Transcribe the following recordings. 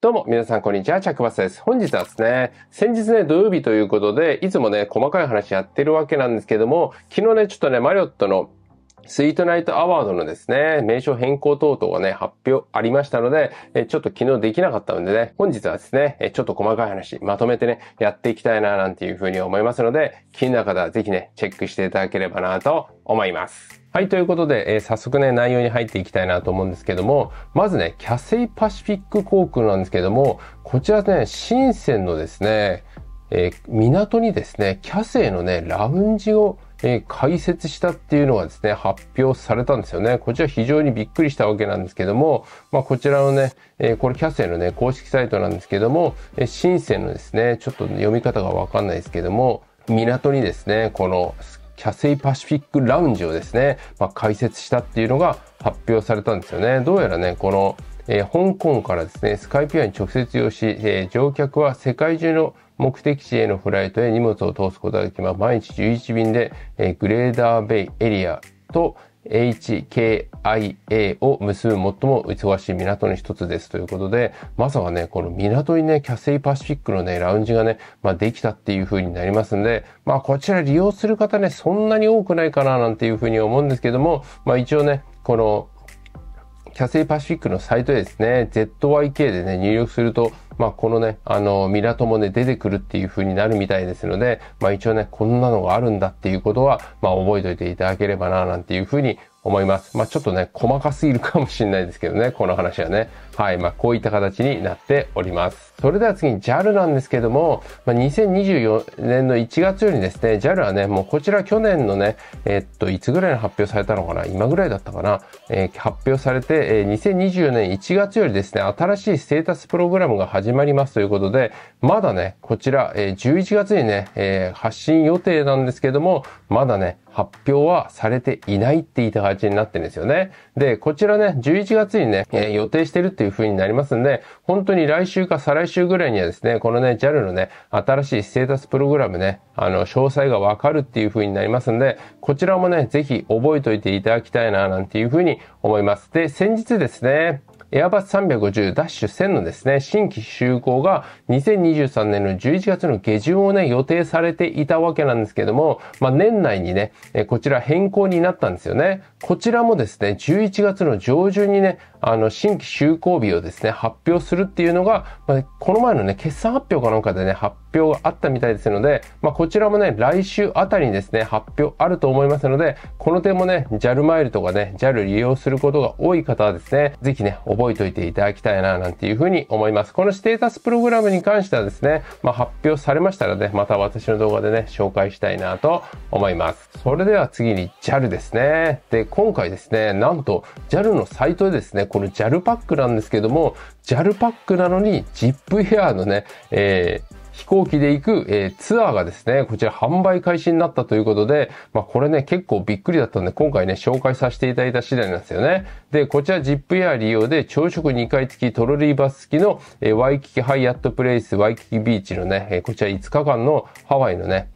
どうも、皆さん、こんにちは。チャックバスです。本日はですね、先日ね、土曜日ということで、いつもね、細かい話やってるわけなんですけども、昨日ね、ちょっとね、マリオットのスイートナイトアワードのですね、名称変更等々がね、発表ありましたので、えちょっと昨日できなかったのでね、本日はですね、えちょっと細かい話、まとめてね、やっていきたいななんていうふうに思いますので、気になる方はぜひね、チェックしていただければなと思います。はい、ということで、えー、早速ね、内容に入っていきたいなと思うんですけども、まずね、キャセイパシフィック航空なんですけども、こちらね、深センのですね、えー、港にですね、キャセイのね、ラウンジをえ解説したっていうのがですね、発表されたんですよね。こちら非常にびっくりしたわけなんですけども、まあ、こちらのね、えこれキャセのね、公式サイトなんですけども、えー、深セのですね、ちょっと読み方がわかんないですけども、港にですね、このキャセイパシフィックラウンジをですね、まあ、開設したっていうのが発表されたんですよね。どうやらね、このえー、香港からですね、スカイピアに直接用し、えー、乗客は世界中の目的地へのフライトへ荷物を通すことができます。毎日11便で、えー、グレーダーベイエリアと HKIA を結ぶ最も忙しい港の一つですということで、まさかね、この港にね、キャセイパシフィックのね、ラウンジがね、まあできたっていう風になりますんで、まあこちら利用する方ね、そんなに多くないかななんていう風に思うんですけども、まあ一応ね、このキャセイパシフィックのサイトですね、ZYK でね、入力すると、まあ、このね、あの、港もね、出てくるっていう風になるみたいですので、まあ、一応ね、こんなのがあるんだっていうことは、まあ、覚えておいていただければな、なんていう風に思います。まあ、ちょっとね、細かすぎるかもしれないですけどね、この話はね。はい、まあ、こういった形になっております。それでは次に JAL なんですけども、まあ、2024年の1月よりですね、JAL はね、もうこちら去年のね、えっと、いつぐらいに発表されたのかな今ぐらいだったかな、えー、発表されて、えー、2024年1月よりですね、新しいステータスプログラムが始まりますということで、まだね、こちら、えー、11月にね、えー、発信予定なんですけども、まだね、発表はされていないって言いた形になってるんですよね。で、こちらね、11月にね、えー、予定してるっていういう風になりますんで、本当に来週か再来週ぐらいにはですね、このね、JAL のね、新しいステータスプログラムね、あの、詳細がわかるっていう風になりますんで、こちらもね、ぜひ覚えておいていただきたいな、なんていう風に思います。で、先日ですね、エアバス350ダッシュ1000のですね、新規就航が2023年の11月の下旬をね、予定されていたわけなんですけども、まあ年内にね、こちら変更になったんですよね。こちらもですね、11月の上旬にね、あの、新規就航日をですね、発表するっていうのが、まあ、この前のね、決算発表かなんかでね、発表があったみたいですので、まあ、こちらもね、来週あたりにですね、発表あると思いますので、この点もね、JAL マイルとかね、JAL 利用することが多い方はですね、ぜひね、覚えておいていただきたいな、なんていうふうに思います。このステータスプログラムに関してはですね、まあ、発表されましたらね、また私の動画でね、紹介したいなと思います。それでは次に JAL ですね。で今回ですね、なんと JAL のサイトでですね、この JAL パックなんですけども、JAL パックなのに ZIP エアーのね、えー飛行機で行く、えー、ツアーがですね、こちら販売開始になったということで、まあこれね、結構びっくりだったんで、今回ね、紹介させていただいた次第なんですよね。で、こちらジップエア利用で朝食2回付きトロリーバス付きの、えー、ワイキキハイアットプレイス、ワイキキビーチのね、えー、こちら5日間のハワイのね、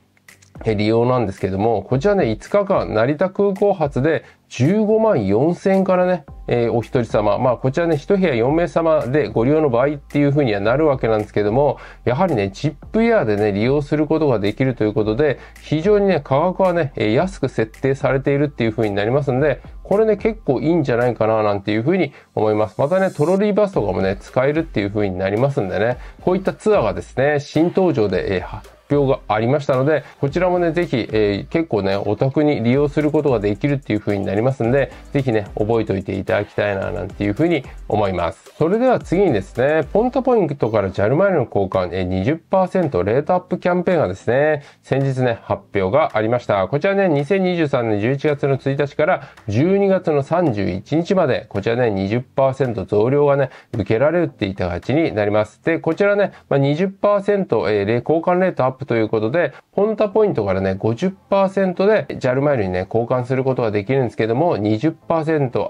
利用なんですけども、こちらね、5日間、成田空港発で15万4000円からね、えー、お一人様、まあこちらね、一部屋4名様でご利用の場合っていうふうにはなるわけなんですけども、やはりね、チップエアでね、利用することができるということで、非常にね、価格はね、安く設定されているっていうふうになりますんで、これね、結構いいんじゃないかななんていうふうに思います。またね、トロリーバスとかもね、使えるっていうふうになりますんでね、こういったツアーがですね、新登場で、えー表がありましたので、こちらもね、ぜひ、えー、結構ね、お得に利用することができるっていう風になりますんで、ぜひね、覚えておいていただきたいな、なんていう風に思います。それでは次にですね、ポンタポイントから JAL マイルの交換、え20%レートアップキャンペーンがですね、先日ね、発表がありました。こちらね、2023年11月の1日から12月の31日まで、こちらね、20%増量がね、受けられるっていった形になります。で、こちらね、まあ、20%、えー、交換レートアップということで、ホンタポイントからね、50%で JAL マイルにね、交換することができるんですけども、20%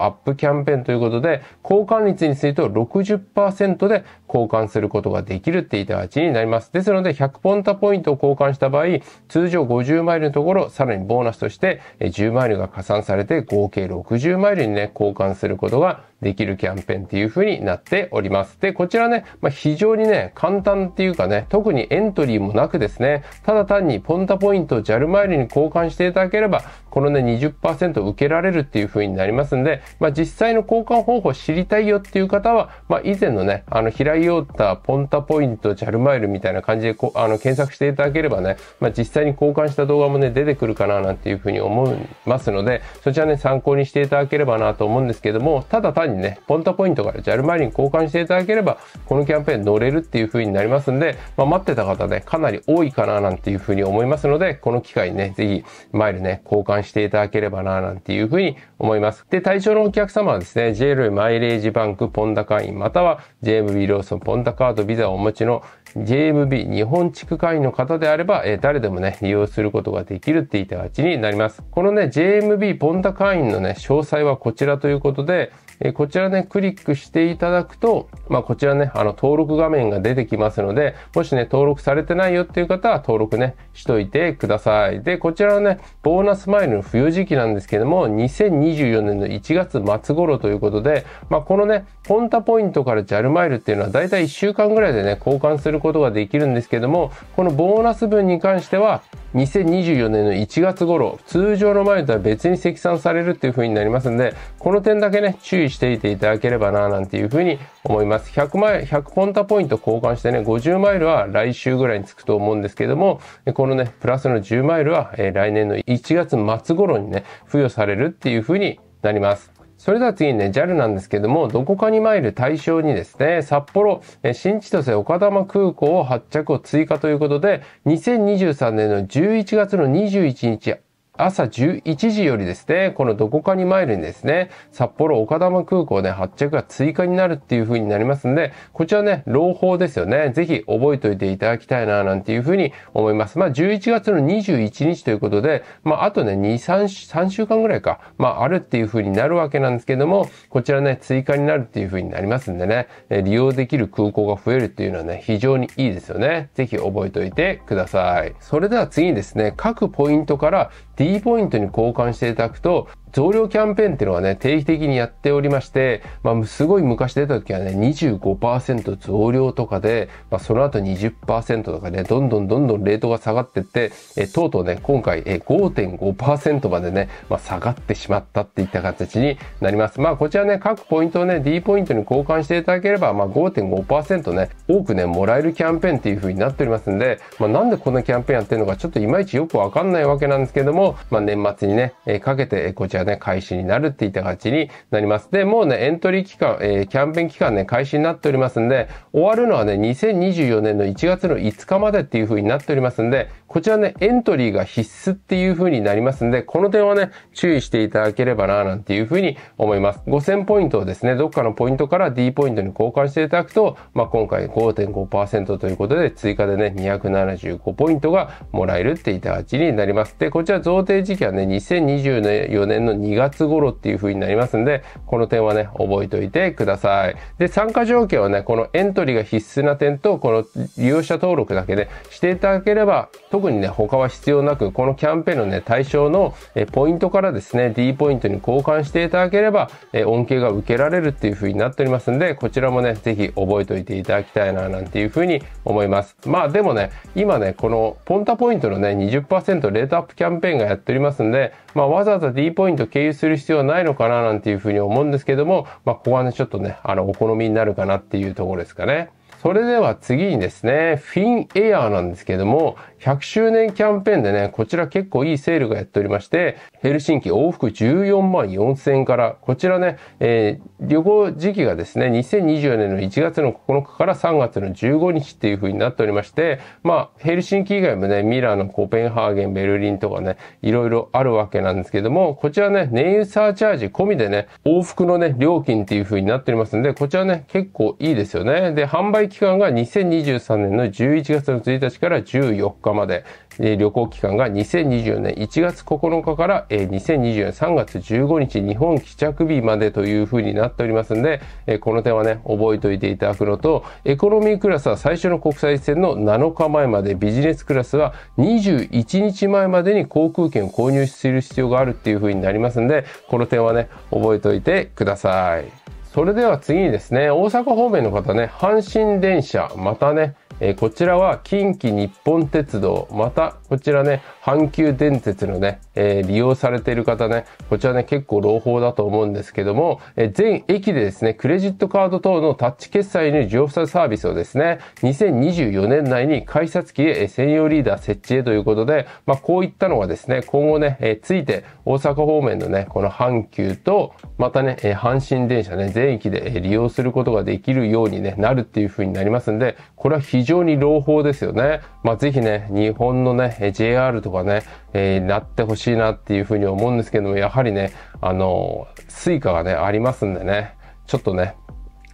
アップキャンペーンということで、交換率については60%で交換することができるって言いた形になります。ですので、100ポンタポイントを交換した場合、通常50マイルのところ、さらにボーナスとして10マイルが加算されて、合計60マイルにね、交換することができるキャンペーンっていう風になっております。で、こちらね、まあ、非常にね、簡単っていうかね、特にエントリーもなくですね、ただ単にポンタポイントを JAL マイルに交換していただければ、このね、20%受けられるっていう風になりますんで、まあ、実際の交換方法知りたいよっていう方は、まあ、以前のね、あの、平井陽太、ポンタポイント、JAL マイルみたいな感じでこ、あの、検索していただければね、まあ、実際に交換した動画もね、出てくるかななんていう風に思いますので、そちらね、参考にしていただければなと思うんですけども、ただ単ににね、ポンタポイントから JAL マイルに交換していただければ、このキャンペーン乗れるっていう風になりますんで、まあ、待ってた方ね、かなり多いかななんていう風に思いますので、この機会にね、ぜひマイルね、交換していただければななんていう風に思います。で、対象のお客様はですね、JL マイレージバンクポンタ会員、または JMB ローソンポンタカードビザをお持ちの JMB 日本地区会員の方であれば、えー、誰でもね、利用することができるって言った形になります。このね、JMB ポンタ会員のね、詳細はこちらということで、えこちらね、クリックしていただくと、まあ、こちらね、あの、登録画面が出てきますので、もしね、登録されてないよっていう方は登録ね、しといてください。で、こちらのね、ボーナスマイルの付与時期なんですけども、2024年の1月末頃ということで、まあ、このね、ポンタポイントから JAL マイルっていうのはだいたい1週間ぐらいでね、交換することができるんですけども、このボーナス分に関しては、2024年の1月頃、通常のマイルとは別に積算されるっていう風になりますんで、この点だけね、注意していていただければな、なんていうふうに思います。100マイル、100ポンタポイント交換してね、50マイルは来週ぐらいにつくと思うんですけども、このね、プラスの10マイルは、えー、来年の1月末頃にね、付与されるっていうふうになります。それでは次にね、JAL なんですけども、どこかにマイル対象にですね、札幌、新千歳岡玉空港を発着を追加ということで、2023年の11月の21日朝11時よりですね、このどこかにマイルにですね、札幌岡玉空港で発着が追加になるっていう風になりますんで、こちらね、朗報ですよね。ぜひ覚えておいていただきたいな、なんていう風に思います。まあ、11月の21日ということで、まあ、あとね、2、3、3週間ぐらいか、まあ、あるっていう風になるわけなんですけども、こちらね、追加になるっていう風になりますんでね、利用できる空港が増えるっていうのはね、非常にいいですよね。ぜひ覚えておいてください。それでは次にですね、各ポイントから D ポイントに交換していただくと、増量キャンペーンっていうのはね、定期的にやっておりまして、まあ、すごい昔出た時はね、25%増量とかで、まあ、その後20%とかね、どんどんどんどんレートが下がってって、えとうとうね、今回、え5.5%までね、まあ、下がってしまったっていった形になります。まあ、こちらね、各ポイントをね、D ポイントに交換していただければ、まあ、5.5%ね、多くね、もらえるキャンペーンっていう風になっておりますんで、まあ、なんでこのキャンペーンやってるのか、ちょっといまいちよくわかんないわけなんですけども、まあ、年末にね、えかけて、こちらがね、開始になるっていった形になります。で、もうね、エントリー期間、えー、キャンペーン期間ね、開始になっておりますんで、終わるのはね、2024年の1月の5日までっていう風になっておりますんで、こちらね、エントリーが必須っていう風になりますんで、この点はね、注意していただければな、なんていう風に思います。5000ポイントをですね、どっかのポイントから D ポイントに交換していただくと、まあ、今回5.5%ということで、追加でね、275ポイントがもらえるっていった形になります。で、こちら贈呈時期はね、2024年の2月頃っていう風になりますんで、この点はね、覚えておいてください。で、参加条件はね、このエントリーが必須な点と、この利用者登録だけで、ね、していただければ、特特にね、他は必要なく、このキャンペーンのね、対象のポイントからですね、D ポイントに交換していただければ、恩恵が受けられるっていう風になっておりますんで、こちらもね、ぜひ覚えておいていただきたいな、なんていう風に思います。まあでもね、今ね、このポンタポイントのね、20%レートアップキャンペーンがやっておりますんで、まあわざわざ D ポイント経由する必要はないのかな、なんていう風に思うんですけども、まあここはね、ちょっとね、あの、お好みになるかなっていうところですかね。それでは次にですね、フィンエアーなんですけども、100周年キャンペーンでね、こちら結構いいセールがやっておりまして、ヘルシンキ往復14万4000円から、こちらね、えー、旅行時期がですね、2024年の1月の9日から3月の15日っていう風になっておりまして、まあ、ヘルシンキ以外もね、ミラーのコペンハーゲン、ベルリンとかね、いろいろあるわけなんですけども、こちらね、燃油サーチャージ込みでね、往復のね、料金っていう風になっておりますんで、こちらね、結構いいですよね。で、販売期間が2023年の11月の1日から14日まで、え旅行期間が2024年1月9日から、えー、2024年3月15日日本帰着日までというふうになっておりますんで、えこの点はね、覚えておいていただくのと、エコノミークラスは最初の国際線の7日前まで、ビジネスクラスは21日前までに航空券を購入する必要があるっていうふうになりますんで、この点はね、覚えておいてください。それでは次にですね、大阪方面の方ね、阪神電車、またね、えこちらは近畿日本鉄道、またこちらね、阪急電鉄のね、え利用されている方ね、こちらね、結構朗報だと思うんですけども、え全駅でですね、クレジットカード等のタッチ決済に乗車サービスをですね、2024年内に改札機へ専用リーダー設置へということで、まあ、こういったのがですね、今後ね、えついて大阪方面のね、この阪急と、またね、え阪神電車ね、全域で利用することができるように、ね、なるっていう風になりますんで、これは非常に朗報ですよね。まあ、ぜひね、日本のね、JR とかね、えー、なってほしいなっていうふうに思うんですけども、やはりね、あの、スイカがね、ありますんでね、ちょっとね、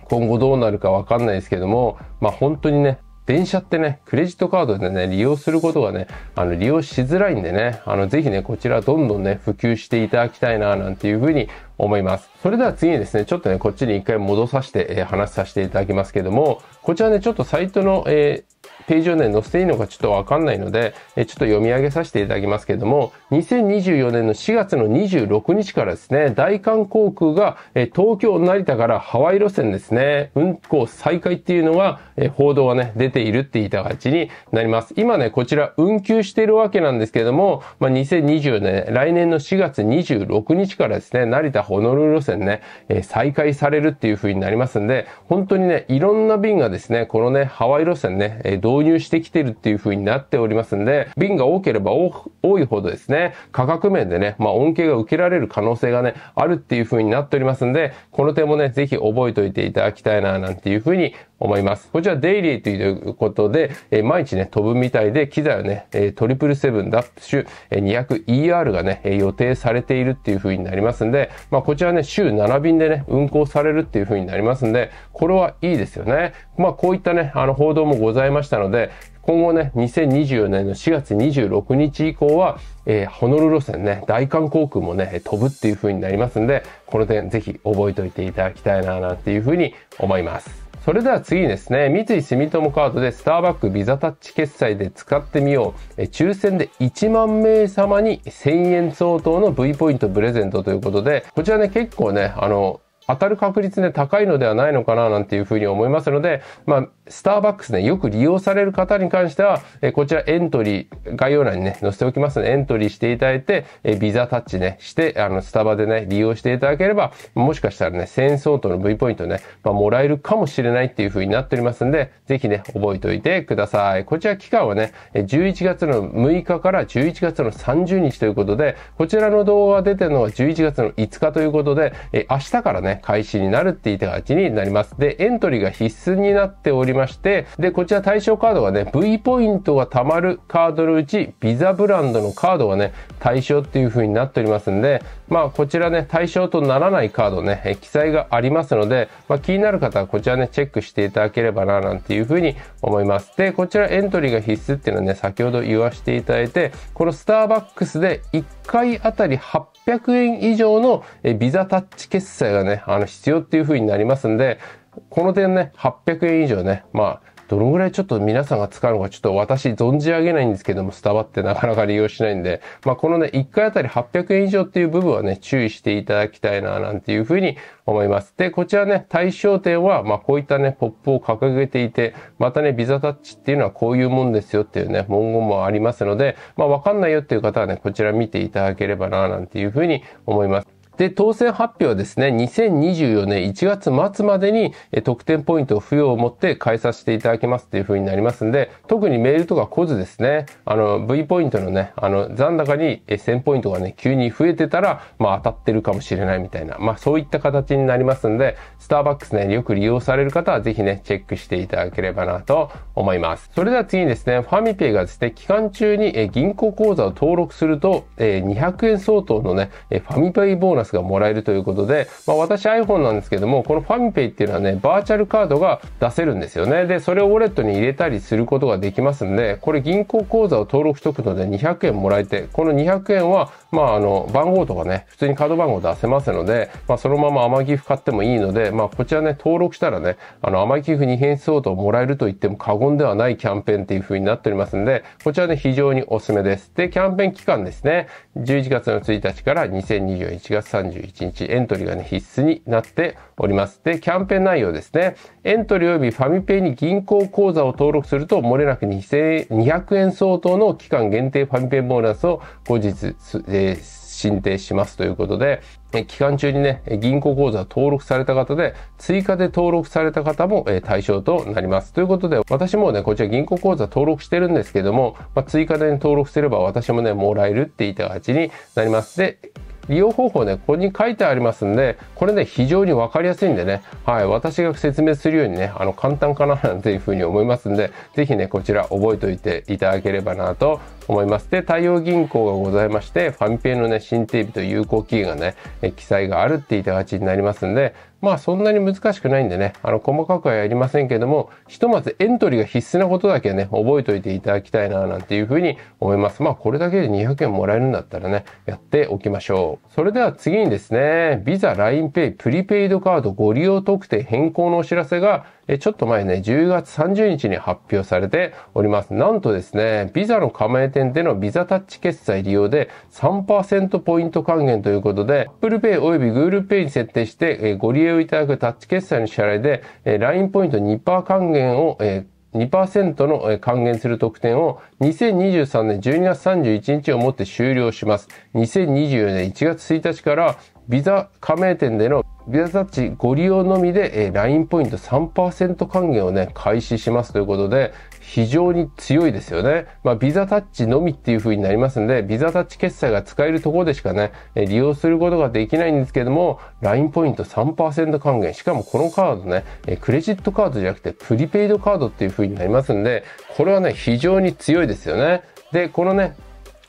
今後どうなるかわかんないですけども、まあ、本当にね、電車ってね、クレジットカードでね、利用することがね、あの、利用しづらいんでね、あの、ぜひね、こちらどんどんね、普及していただきたいな、なんていうふうに思います。それでは次にですね、ちょっとね、こっちに一回戻させて、えー、話させていただきますけども、こちらね、ちょっとサイトの、えーページをね、載せていいのかちょっとわかんないので、ちょっと読み上げさせていただきますけれども、2024年の4月の26日からですね、大韓航空が東京成田からハワイ路線ですね、運行再開っていうのが、報道がね、出ているって言いた形になります。今ね、こちら運休しているわけなんですけれども、まあ、2024年、来年の4月26日からですね、成田ホノルル路線ね、再開されるっていう風になりますんで、本当にね、いろんな便がですね、このね、ハワイ路線ね、導入してきてるっていう風になっておりますんで、便が多ければ多いほどですね、価格面でね、まあ、恩恵が受けられる可能性がね、あるっていう風になっておりますんで、この点もね、ぜひ覚えておいていただきたいな、なんていう風に思います。こちらデイリーということで、えー、毎日ね、飛ぶみたいで、機材をね、えー、トリプルセブンダッシュ 200ER がね、予定されているっていう風になりますんで、まあこちらね、週7便でね、運行されるっていう風になりますんで、これはいいですよね。まあこういったね、あの報道もございましたので、今後ね、2024年の4月26日以降は、えー、ホノルル路線ね、大韓航空もね、飛ぶっていう風になりますんで、この点ぜひ覚えておいていただきたいな、なっていう風に思います。それでは次ですね、三井住友カードでスターバックビザタッチ決済で使ってみよう。抽選で1万名様に1000円相当の V ポイントプレゼントということで、こちらね、結構ね、あの、当たる確率ね、高いのではないのかな、なんていうふうに思いますので、まあ、スターバックスね、よく利用される方に関しては、えこちらエントリー、概要欄にね、載せておきますので、エントリーしていただいて、えビザタッチね、して、あの、スタバでね、利用していただければ、もしかしたらね、1000相当の V ポイントね、まあ、もらえるかもしれないっていうふうになっておりますんで、ぜひね、覚えておいてください。こちら期間はね、11月の6日から11月の30日ということで、こちらの動画が出てるのは11月の5日ということで、え明日からね、開始になるっていた形になります。で、エントリーが必須になっておりまして、で、こちら対象カードがね、V ポイントが貯まるカードのうち、ビザブランドのカードがね、対象っていう風になっておりますんで、まあ、こちらね、対象とならないカードね、え記載がありますので、まあ、気になる方はこちらね、チェックしていただければな、なんていうふうに思います。で、こちらエントリーが必須っていうのはね、先ほど言わせていただいて、このスターバックスで1回あたり800円以上のビザタッチ決済がね、あの必要っていうふうになりますんで、この点ね、800円以上ね、まあ、どのぐらいちょっと皆さんが使うのかちょっと私存じ上げないんですけども、スタバってなかなか利用しないんで、まあこのね、1回あたり800円以上っていう部分はね、注意していただきたいな、なんていうふうに思います。で、こちらね、対象店は、まあこういったね、ポップを掲げていて、またね、ビザタッチっていうのはこういうもんですよっていうね、文言もありますので、まあわかんないよっていう方はね、こちら見ていただければな、なんていうふうに思います。で、当選発表はですね、2024年1月末までに、え特典ポイントを付与をもって返させていただきますっていうふうになりますんで、特にメールとか来ずですね、あの、V ポイントのね、あの、残高に1000ポイントがね、急に増えてたら、まあ当たってるかもしれないみたいな、まあそういった形になりますんで、スターバックスね、よく利用される方はぜひね、チェックしていただければなと思います。それでは次にですね、ファミペイがですね、期間中に銀行口座を登録すると、200円相当のね、ファミペイボーナススがもらえるということで、まあ、私 iPhone なんですけども、このファミペイっていうのはね、バーチャルカードが出せるんですよね。で、それをウォレットに入れたりすることができますんで、これ銀行口座を登録しとくので200円もらえて、この200円はまあ、あの、番号とかね、普通にカード番号出せますので、まあ、そのまま甘ギフ買ってもいいので、まあ、こちらね、登録したらね、あの、甘ギフ2に変相当もらえると言っても過言ではないキャンペーンっていう風になっておりますので、こちらね、非常におすすめです。で、キャンペーン期間ですね、11月の1日から2 0 2 1月31日、エントリーがね、必須になっております。で、キャンペーン内容ですね、エントリー及びファミペイに銀行口座を登録すると、もれなく2200円相当の期間限定ファミペイボーナスを後日、で進呈しますということで、期間中にね、銀行口座登録された方で、追加で登録された方も対象となります。ということで、私もね、こちら銀行口座登録してるんですけども、まあ、追加で登録すれば私もね、もらえるって言った形になります。で、利用方法ね、ここに書いてありますんで、これね、非常にわかりやすいんでね、はい、私が説明するようにね、あの、簡単かななんていうふうに思いますんで、ぜひね、こちら覚えておいていただければなと思います。で、対応銀行がございまして、ファミペイのね、新定日と有効期限がね、記載があるって言いたがちになりますんで、まあそんなに難しくないんでね、あの細かくはやりませんけども、ひとまずエントリーが必須なことだけね、覚えておいていただきたいななんていうふうに思います。まあこれだけで200円もらえるんだったらね、やっておきましょう。それでは次にですね、ビザ、LINEPay、プリペイドカードご利用特典変更のお知らせが、ちょっと前ね、10月30日に発表されております。なんとですね、ビザの加盟店でのビザタッチ決済利用で3%ポイント還元ということで、Apple Pay 及び Google Pay に設定してご利用いただくタッチ決済の支払いで、LINE ポイント2%還元を2%の還元する特典を2023年12月31日をもって終了します。2024年1月1日からビザ加盟店でのビザタッチご利用のみで、えー、LINE ポイント3%還元をね、開始しますということで、非常に強いですよね。まあ、ビザタッチのみっていう風になりますんで、ビザタッチ決済が使えるところでしかね、利用することができないんですけども、LINE ポイント3%還元。しかもこのカードね、クレジットカードじゃなくて、プリペイドカードっていう風になりますんで、これはね、非常に強いですよね。で、このね、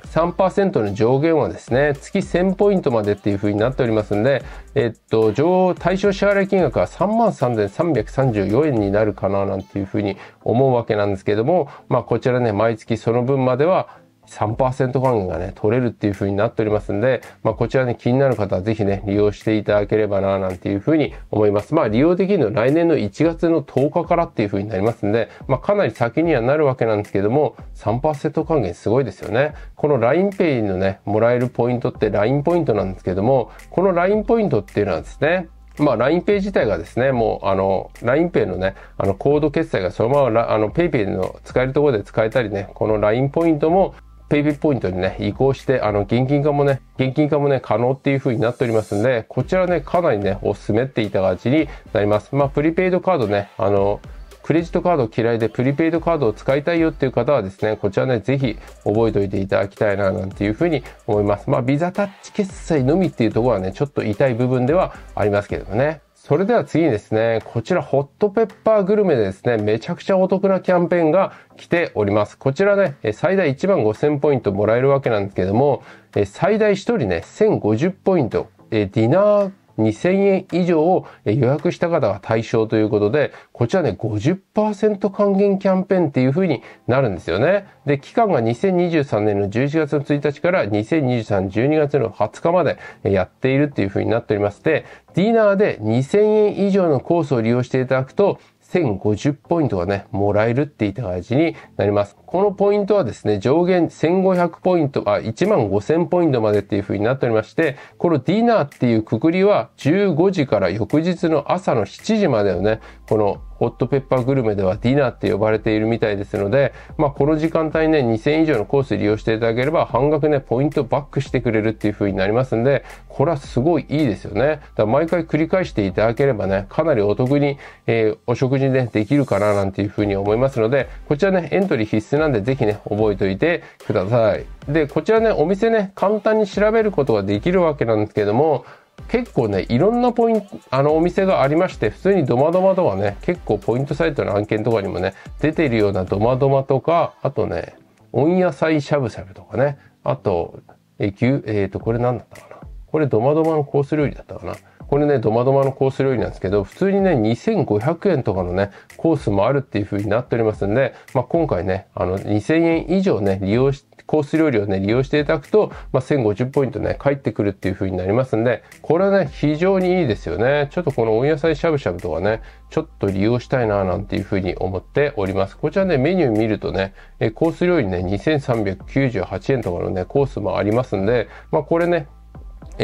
3%の上限はですね、月1000ポイントまでっていうふうになっておりますんで、えっと、上、対象支払い金額は33,334円になるかななんていうふうに思うわけなんですけれども、まあこちらね、毎月その分までは3%還元がね、取れるっていう風になっておりますんで、まあ、こちらね、気になる方はぜひね、利用していただければな、なんていう風に思います。まあ、利用できるのは来年の1月の10日からっていう風になりますんで、まあ、かなり先にはなるわけなんですけども、3%還元すごいですよね。この LINEPay のね、もらえるポイントって LINE ポイントなんですけども、この LINE ポイントっていうのはですね、まあ、LINEPay 自体がですね、もう、あの、LINEPay のね、あの、コード決済がそのまま、あの、PayPay の使えるところで使えたりね、この LINE ポイントも PayPay ポイントにね、移行して、あの、現金化もね、現金化もね、可能っていう風になっておりますんで、こちらね、かなりね、おすすめっていたじになります。まあ、プリペイドカードね、あの、クレジットカード嫌いでプリペイドカードを使いたいよっていう方はですね、こちらね、ぜひ覚えておいていただきたいななんていうふうに思います。まあ、ビザタッチ決済のみっていうところはね、ちょっと痛い部分ではありますけどね。それでは次にですね、こちらホットペッパーグルメでですね、めちゃくちゃお得なキャンペーンが来ております。こちらね、最大1万5000ポイントもらえるわけなんですけども、最大1人ね、1050ポイント、ディナー2000円以上を予約した方が対象ということで、こちらね、50%還元キャンペーンっていう風になるんですよね。で、期間が2023年の11月の1日から2023、12月の20日までやっているっていう風になっておりまして、ディナーで2000円以上のコースを利用していただくと、1050ポイントがね、もらえるっていった感じになります。このポイントはですね、上限1500ポイント、あ、1万5000ポイントまでっていう風になっておりまして、このディナーっていうくくりは15時から翌日の朝の7時までのね、このホットペッパーグルメではディナーって呼ばれているみたいですので、まあ、この時間帯ね、2000以上のコース利用していただければ、半額ね、ポイントバックしてくれるっていう風になりますんで、これはすごいいいですよね。だから毎回繰り返していただければね、かなりお得に、えー、お食事ね、できるかななんていう風に思いますので、こちらね、エントリー必須なんで、ぜひね、覚えておいてください。で、こちらね、お店ね、簡単に調べることができるわけなんですけども、結構ね、いろんなポイント、あのお店がありまして、普通にドマドマとかね、結構ポイントサイトの案件とかにもね、出てるようなドマドマとか、あとね、温野菜しゃぶしゃぶとかね、あと、えー、牛、えっ、ー、と、これ何だったかな。これドマドマのコース料理だったかな。これね、ドマドマのコース料理なんですけど、普通にね、2500円とかのね、コースもあるっていう風になっておりますんで、まあ、今回ね、あの、2000円以上ね、利用しコース料理をね、利用していただくと、まあ、1050ポイントね、返ってくるっていう風になりますんで、これはね、非常にいいですよね。ちょっとこの温野菜しゃぶしゃぶとかね、ちょっと利用したいな、なんていう風に思っております。こちらね、メニュー見るとね、えコース料理ね、2398円とかのね、コースもありますんで、まあ、これね、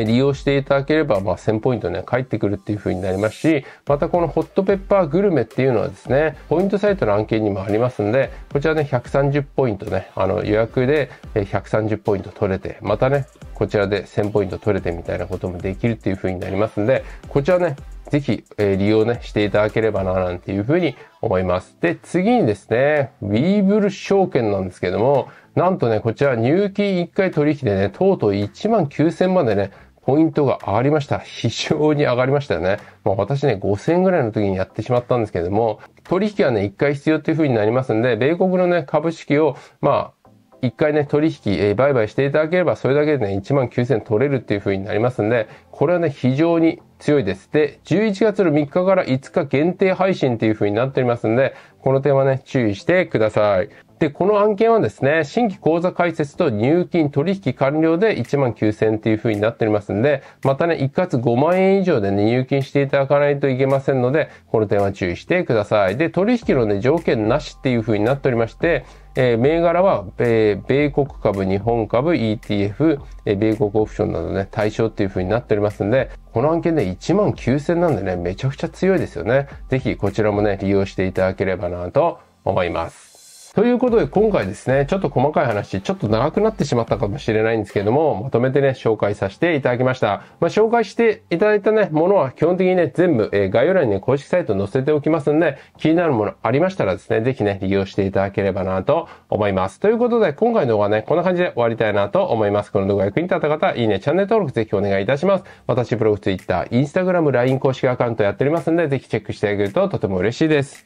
利用していただければ、まあ、1000ポイントね、返ってくるっていう風になりますし、またこのホットペッパーグルメっていうのはですね、ポイントサイトの案件にもありますんで、こちらね、130ポイントね、あの予約で130ポイント取れて、またね、こちらで1000ポイント取れてみたいなこともできるっていう風になりますんで、こちらね、ぜひ、え利用ね、していただければな、なんていうふうに思います。で、次にですね、ウィーブル証券なんですけども、なんとね、こちら入金1回取引でね、とうとう1万9000までね、ポイントが上がりました。非常に上がりましたよね。まあ、私ね、5000円ぐらいの時にやってしまったんですけれども、取引はね、1回必要っていう風になりますんで、米国のね、株式を、まあ、一回ね、取引、えー、売買していただければ、それだけでね、1万9000取れるっていう風になりますんで、これはね、非常に強いです。で、11月の3日から5日限定配信っていう風になっておりますんで、この点はね、注意してください。で、この案件はですね、新規口座開設と入金取引完了で1万9000円という風になっておりますんで、またね、一括5万円以上でね、入金していただかないといけませんので、この点は注意してください。で、取引のね、条件なしっていう風になっておりまして、えー、銘柄は、えー、米国株、日本株、ETF、えー、米国オプションなどね、対象っていう風になっておりますんで、この案件で1万9000なんでね、めちゃくちゃ強いですよね。ぜひこちらもね、利用していただければなと思います。ということで今回ですね、ちょっと細かい話、ちょっと長くなってしまったかもしれないんですけども、まとめてね、紹介させていただきました。まあ、紹介していただいたね、ものは基本的にね、全部、えー、概要欄に、ね、公式サイト載せておきますんで、気になるものありましたらですね、ぜひね、利用していただければなと思います。ということで、今回の動画ね、こんな感じで終わりたいなと思います。この動画役に立った方、いいね、チャンネル登録ぜひお願いいたします。私、ブログ、ツイッター、インスタグラム、LINE 公式アカウントやっておりますんで、ぜひチェックしてあげるととても嬉しいです。